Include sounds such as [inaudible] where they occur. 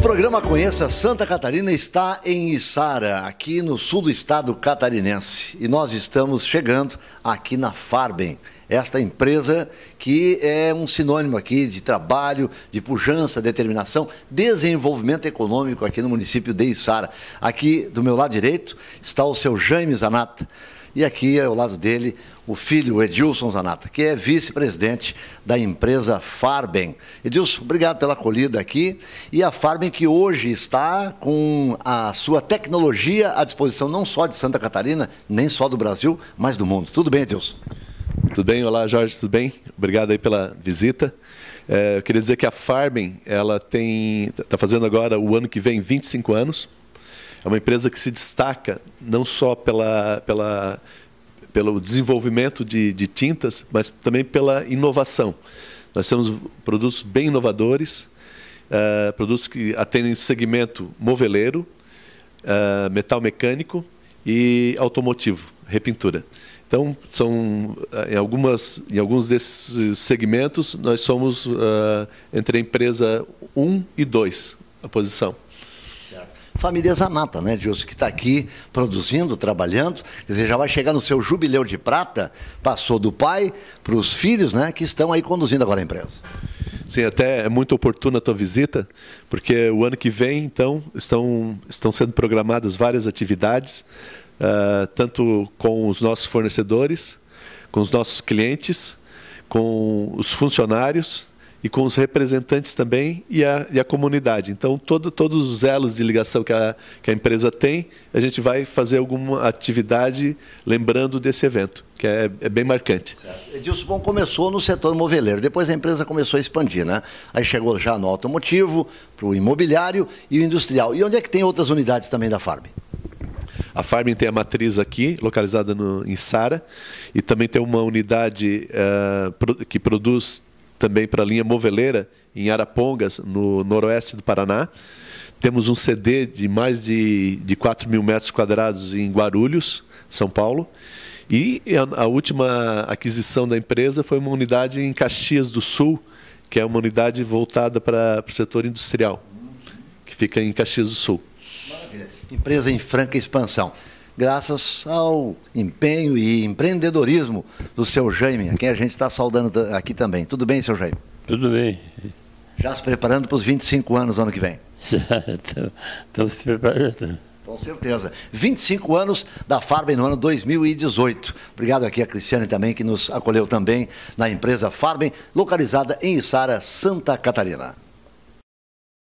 O programa Conheça Santa Catarina está em Isara, aqui no sul do estado catarinense. E nós estamos chegando aqui na Farben, esta empresa que é um sinônimo aqui de trabalho, de pujança, determinação, desenvolvimento econômico aqui no município de Isara. Aqui do meu lado direito está o seu Jaime Zanata. E aqui, ao lado dele, o filho Edilson Zanata, que é vice-presidente da empresa Farben. Edilson, obrigado pela acolhida aqui. E a Farben que hoje está com a sua tecnologia à disposição não só de Santa Catarina, nem só do Brasil, mas do mundo. Tudo bem, Edilson? Tudo bem, olá Jorge, tudo bem? Obrigado aí pela visita. É, eu queria dizer que a Farben, ela tem, está fazendo agora o ano que vem 25 anos. É uma empresa que se destaca não só pela, pela, pelo desenvolvimento de, de tintas, mas também pela inovação. Nós temos produtos bem inovadores, uh, produtos que atendem o segmento moveleiro, uh, metal mecânico e automotivo, repintura. Então, são, eh, em, algumas, em alguns desses segmentos, nós somos uh, entre a empresa 1 e 2, a posição família Zanata, né, Dilson, que está aqui produzindo, trabalhando. Quer dizer, já vai chegar no seu jubileu de prata, passou do pai para os filhos, né, que estão aí conduzindo agora a empresa. Sim, até é muito oportuna a tua visita, porque o ano que vem, então, estão, estão sendo programadas várias atividades, uh, tanto com os nossos fornecedores, com os nossos clientes, com os funcionários e com os representantes também e a, e a comunidade. Então, todo, todos os elos de ligação que a, que a empresa tem, a gente vai fazer alguma atividade lembrando desse evento, que é, é bem marcante. Edilson, bom, começou no setor moveleiro, depois a empresa começou a expandir, né? Aí chegou já no automotivo, para o imobiliário e o industrial. E onde é que tem outras unidades também da Farm? A Farm tem a matriz aqui, localizada no, em Sara, e também tem uma unidade uh, que produz também para a linha Moveleira, em Arapongas, no noroeste do Paraná. Temos um CD de mais de, de 4 mil metros quadrados em Guarulhos, São Paulo. E a, a última aquisição da empresa foi uma unidade em Caxias do Sul, que é uma unidade voltada para, para o setor industrial, que fica em Caxias do Sul. Maravilha. Empresa em franca expansão graças ao empenho e empreendedorismo do seu Jaime, a quem a gente está saudando aqui também. Tudo bem, seu Jaime? Tudo bem. Já se preparando para os 25 anos ano que vem? [laughs] Já, estamos se preparando. Com certeza. 25 anos da Farben no ano 2018. Obrigado aqui a Cristiane também, que nos acolheu também na empresa Farben, localizada em Isara, Santa Catarina.